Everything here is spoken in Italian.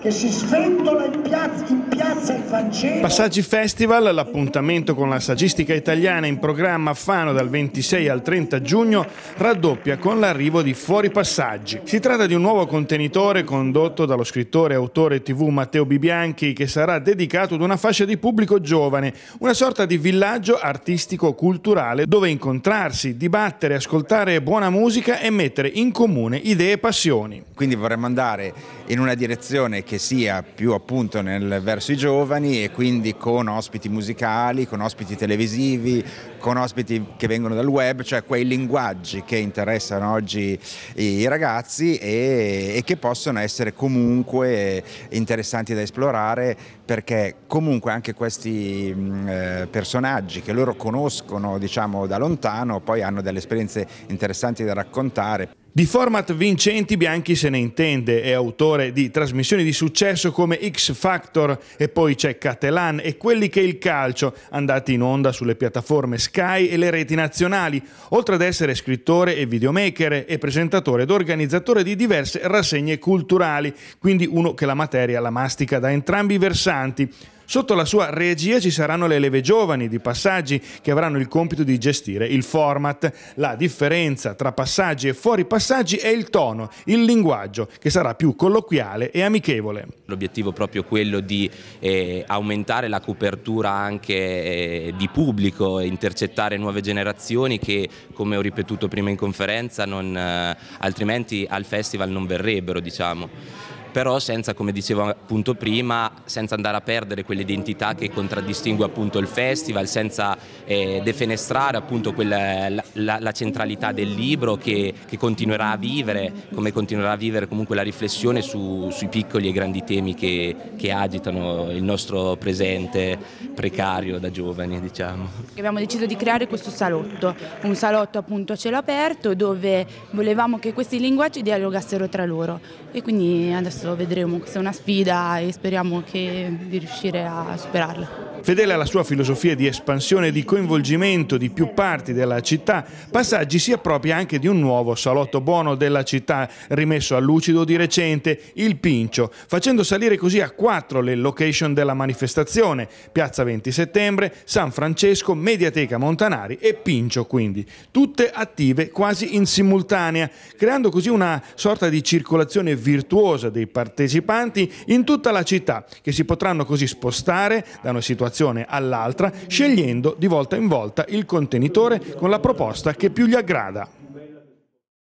che si sventola in piazza, in piazza il francese. Passaggi Festival, l'appuntamento con la saggistica italiana in programma a Fano dal 26 al 30 giugno, raddoppia con l'arrivo di Fuori Passaggi. Si tratta di un nuovo contenitore condotto dallo scrittore e autore tv Matteo Bibianchi che sarà dedicato ad una fascia di pubblico giovane, una sorta di villaggio artistico-culturale dove incontrarsi, dibattere, ascoltare buona musica e mettere in comune idee e passioni. Quindi vorremmo andare in una direzione che sia più appunto nel, verso i giovani e quindi con ospiti musicali, con ospiti televisivi, con ospiti che vengono dal web, cioè quei linguaggi che interessano oggi i ragazzi e, e che possono essere comunque interessanti da esplorare perché comunque anche questi mm, eh, personaggi che loro conoscono diciamo da lontano poi hanno delle esperienze interessanti da raccontare. Di format vincenti Bianchi se ne intende, è autore di trasmissioni di successo come X Factor e poi c'è Catelan e quelli che il calcio, andati in onda sulle piattaforme Sky e le reti nazionali, oltre ad essere scrittore e videomaker e presentatore ed organizzatore di diverse rassegne culturali, quindi uno che la materia la mastica da entrambi i versanti. Sotto la sua regia ci saranno le leve giovani di passaggi che avranno il compito di gestire il format, la differenza tra passaggi e fuori passaggi e il tono, il linguaggio, che sarà più colloquiale e amichevole. L'obiettivo è proprio quello di eh, aumentare la copertura anche eh, di pubblico, intercettare nuove generazioni che, come ho ripetuto prima in conferenza, non, eh, altrimenti al festival non verrebbero. Diciamo però senza, come dicevo appunto prima, senza andare a perdere quell'identità che contraddistingue appunto il festival, senza eh, defenestrare appunto quella, la, la, centralità del libro che, che, continuerà a vivere, come continuerà a vivere comunque la riflessione su, sui piccoli e grandi temi che, che agitano il nostro presente precario da giovani, diciamo. Abbiamo deciso di creare questo salotto, un salotto appunto a cielo aperto dove volevamo che questi linguaggi dialogassero tra loro e quindi adesso adesso vedremo, questa è una sfida e speriamo di riuscire a superarla. Fedele alla sua filosofia di espansione e di coinvolgimento di più parti della città, Passaggi si appropria anche di un nuovo salotto buono della città, rimesso a lucido di recente, il Pincio, facendo salire così a quattro le location della manifestazione, Piazza 20 Settembre, San Francesco, Mediateca Montanari e Pincio quindi, tutte attive quasi in simultanea, creando così una sorta di circolazione virtuosa dei partecipanti in tutta la città che si potranno così spostare da una situazione all'altra scegliendo di volta in volta il contenitore con la proposta che più gli aggrada.